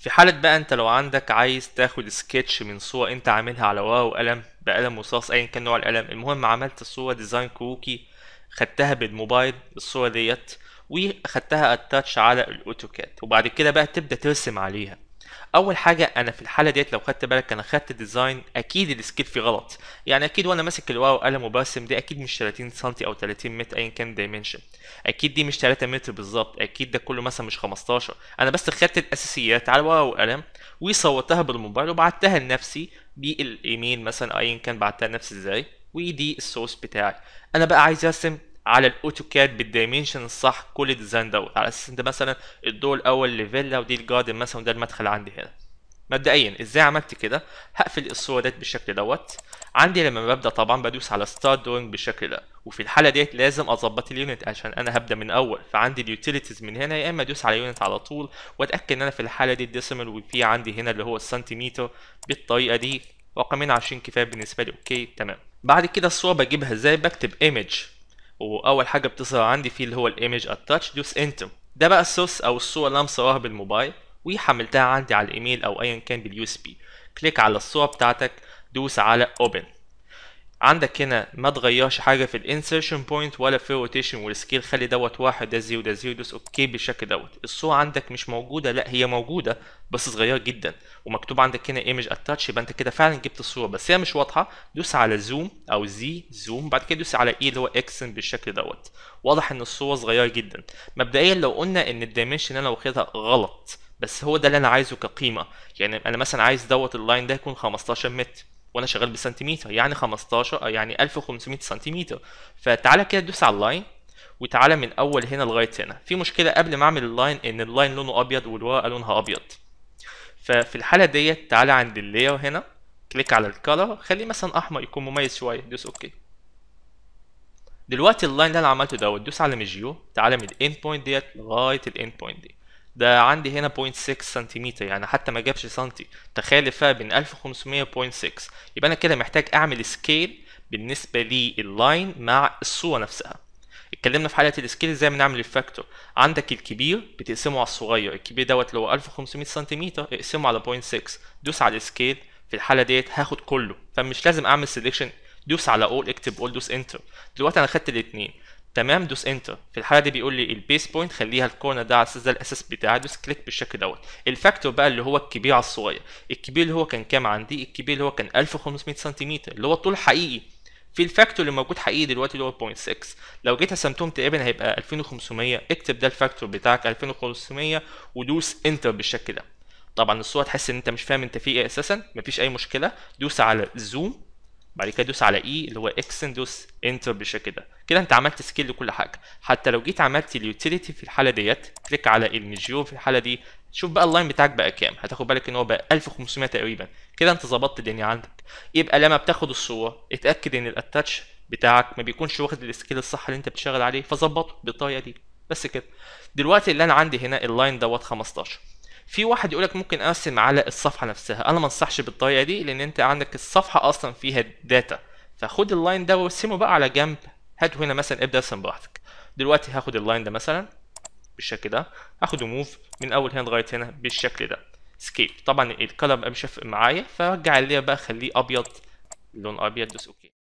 في حالة بقى انت لو عندك عايز تاخد سكتش من صورة انت عاملها على ورقة وقلم بقلم رصاص ايا كان نوع القلم المهم عملت الصورة ديزاين كروكي خدتها بالموبايل الصورة ديت واخدتها اتاتش على الاوتوكاد وبعد كده بقى تبدأ ترسم عليها اول حاجه انا في الحاله ديت لو خدت بالك انا خدت ديزاين اكيد السكيل فيه غلط يعني اكيد وانا ماسك الواو قلم وبرسم دي اكيد مش 30 سم او 30 متر ايا كان دايمنشن اكيد دي مش 3 متر بالظبط اكيد ده كله مثلا مش 15 انا بس خدت الاساسيات على الواو وقلم وصورتها بالموبايل وبعتها لنفسي بالايميل مثلا ايا كان بعتها لنفسي ازاي ودي السورس بتاعي انا بقى عايز ارسم على الاوتوكاد بالدايمنشن الصح كل ديزاين دوت على اساس انت مثلا الدور الاول لفيلا ودي الجاردن مثلا وده المدخل عندي هنا مبدئيا ازاي عملت كده هقفل الصوره ديت بالشكل دوت عندي لما ببدا طبعا بدوس على ستارت دوينج بالشكل ده وفي الحاله ديت لازم اظبط اليونت عشان انا هبدا من اول فعندي اليوتيليتيز من هنا يا اما ادوس على يونت على طول واتاكد ان انا في الحاله دي الديسيمال وفي عندي هنا اللي هو السنتيمتر بالطريقه دي رقمين عشرين كفايه بالنسبه لي اوكي تمام بعد كده الصوره بجيبها ازاي بكتب ايمج واول حاجه بتظهر عندي فيه اللي هو الايمج اتاتش دوس انتر ده بقى السورس او الصوره اللي انا مصورها بالموبايل وحملتها عندي على الايميل او ايا كان باليو اس بي كليك على الصوره بتاعتك دوس على اوبن عندك هنا ما تغيرش حاجه في الانسيرشن بوينت ولا في الروتيشن والسكيل خلي دوت واحد ده زيرو ده زيرو دوس اوكي بالشكل دوت الصوره عندك مش موجوده لا هي موجوده بس صغيره جدا ومكتوب عندك هنا ايمج اتاتش يبقى انت كده فعلا جبت الصوره بس هي مش واضحه دوس على زوم او زي زوم بعد كده دوس على اي e اللي هو اكسن بالشكل دوت واضح ان الصوره صغيره جدا مبدئيا لو قلنا ان الدايمنشن اللي انا واخدها غلط بس هو ده اللي انا عايزه كقيمه يعني انا مثلا عايز دوت اللاين ده يكون 15 متر وانا شغال بالسنتيمتر يعني 15 آه، يعني 1500 سنتيمتر فتعالى كده دوس على اللاين وتعالى من اول هنا لغايه هنا في مشكله قبل ما اعمل اللاين ان اللاين لونه ابيض والورقه لونها ابيض ففي الحاله ديت تعالى عند اللاير هنا كليك على الكلر خليه مثلا احمر يكون مميز شويه دوس اوكي دلوقتي اللاين اللي انا عملته دوت دوس على ميجيو تعالى من الاند بوينت ديت لغايه الاند بوينت دي ده عندي هنا 0.6 سنتيمتر يعني حتى ما جابش سنتي تخيل الفرق بين 1500 و0.6 يبقى انا كده محتاج اعمل سكيل بالنسبه لللاين مع الصوره نفسها اتكلمنا في حلقه السكيل ازاي بنعمل الفاكتور عندك الكبير بتقسمه على الصغير الكبير دوت اللي هو 1500 سنتيمتر اقسمه على 0.6 دوس على السكيل في الحاله ديت هاخد كله فمش لازم اعمل سيليكشن دوس على اول اكتب اول دوس انتر دلوقتي انا خدت الاثنين تمام دوس انتر في الحاله دي بيقول لي البيس بوينت خليها الكورنر ده على اساس ده الاساس بتاعي دوس كليك بالشكل دوت الفاكتور بقى اللي هو الكبير على الصغير الكبير اللي هو كان كام عندي الكبير اللي هو كان 1500 سنتيمتر اللي هو الطول حقيقي في الفاكتور اللي موجود حقيقي دلوقتي اللي هو 0.6 لو جيت قسمتهم تقريبا هيبقى 2500 اكتب ده الفاكتور بتاعك 2500 ودوس انتر بالشكل ده طبعا الصوره تحس ان انت مش فاهم انت في ايه اساسا مفيش اي مشكله دوس على زوم بعد كده دوس على اي e اللي هو اكسن دوس انتر بالشكل ده كده انت عملت سكيل لكل حاجه حتى لو جيت عملت اليوتيليتي في الحاله ديت كليك على المجيو في الحاله دي شوف بقى اللاين بتاعك بقى كام هتاخد بالك ان هو بقى 1500 تقريبا كده انت ظبطت الدنيا عندك يبقى لما بتاخد الصوره اتاكد ان الاتاتش بتاعك ما بيكونش واخد السكيل الصح اللي انت بتشتغل عليه فظبطه بالطريقه دي بس كده دلوقتي اللي انا عندي هنا اللاين دوت 15 في واحد يقولك ممكن ارسم على الصفحه نفسها انا ما انصحش بالطريقه دي لان انت عندك الصفحه اصلا فيها داتا فخد اللاين ده وارسمه بقى على جنب هاته هنا مثلا ابدا ارسم براحتك دلوقتي هاخد اللاين ده مثلا بالشكل ده هاخده موف من اول هنا لغايه هنا بالشكل ده سكيب طبعا الكلام مش فارق معايا فرجع اللي بقى خليه ابيض لون ابيض دوس اوكي